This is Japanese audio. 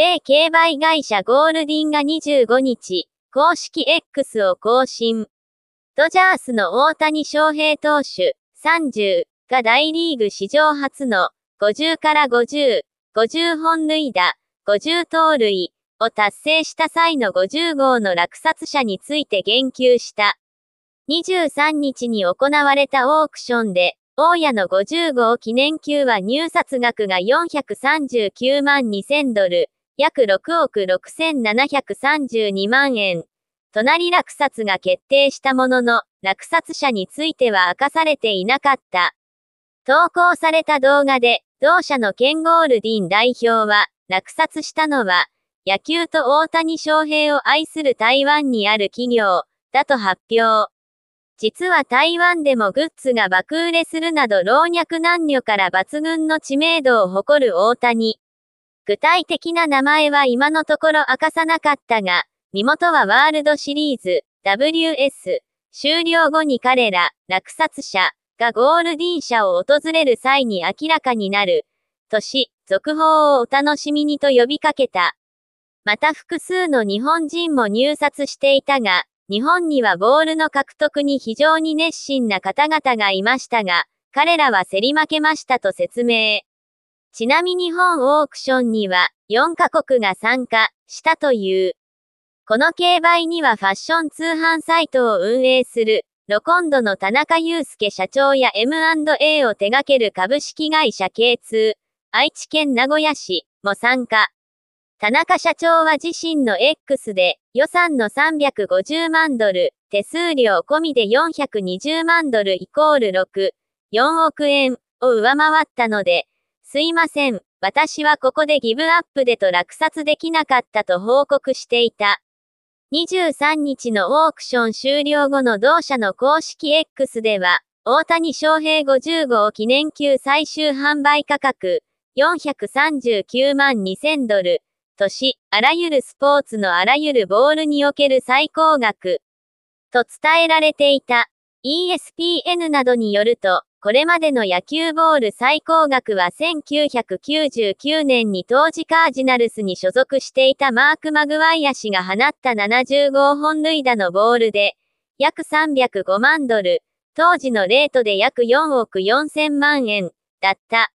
米競売会社ゴールディンが25日、公式 X を更新。ドジャースの大谷翔平投手、30が大リーグ史上初の50から50、50本塁打、50盗塁を達成した際の50号の落札者について言及した。23日に行われたオークションで、大家の50号記念級は入札額が439万2000ドル、約6億6732万円。隣落札が決定したものの、落札者については明かされていなかった。投稿された動画で、同社のケン・ゴールディン代表は、落札したのは、野球と大谷翔平を愛する台湾にある企業、だと発表。実は台湾でもグッズが爆売れするなど老若男女から抜群の知名度を誇る大谷。具体的な名前は今のところ明かさなかったが、身元はワールドシリーズ WS 終了後に彼ら落札者がゴールディン社を訪れる際に明らかになるとし、続報をお楽しみにと呼びかけた。また複数の日本人も入札していたが、日本にはボールの獲得に非常に熱心な方々がいましたが、彼らは競り負けましたと説明。ちなみに本オークションには4カ国が参加したという。この競売にはファッション通販サイトを運営するロコンドの田中祐介社長や M&A を手掛ける株式会社 K2、愛知県名古屋市も参加。田中社長は自身の X で予算の350万ドル、手数料込みで420万ドルイコール6、4億円を上回ったので、すいません、私はここでギブアップでと落札できなかったと報告していた。23日のオークション終了後の同社の公式 X では、大谷翔平50号記念級最終販売価格439万2000ドルとし、あらゆるスポーツのあらゆるボールにおける最高額と伝えられていた。ESPN などによると、これまでの野球ボール最高額は1999年に当時カージナルスに所属していたマーク・マグワイア氏が放った70号本塁打のボールで、約305万ドル、当時のレートで約4億4000万円、だった。